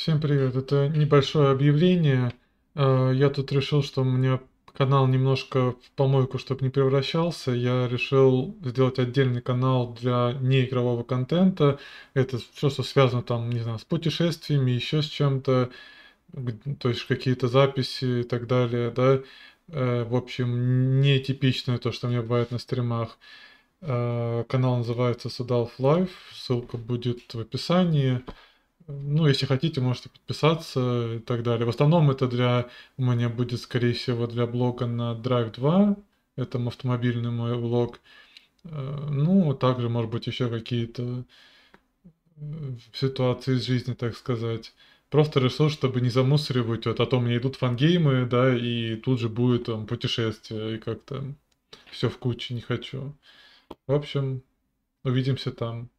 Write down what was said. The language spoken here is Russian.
Всем привет, это небольшое объявление. Э, я тут решил, что у меня канал немножко в помойку, чтобы не превращался. Я решил сделать отдельный канал для неигрового контента. Это все, что связано там, не знаю, с путешествиями, еще с чем-то, то есть какие-то записи и так далее, да. Э, в общем, нетипичное то, что мне бывает на стримах. Э, канал называется Sudalf Life, ссылка будет в описании. Ну, если хотите, можете подписаться и так далее. В основном это для... У меня будет, скорее всего, для блога на Drive 2. Это автомобильный мой блог. Э, ну, также, может быть, еще какие-то э, ситуации из жизни, так сказать. Просто решил, чтобы не замусоривать, вот, а то мне идут фангеймы, да, и тут же будет там путешествие, и как-то все в куче не хочу. В общем, увидимся там.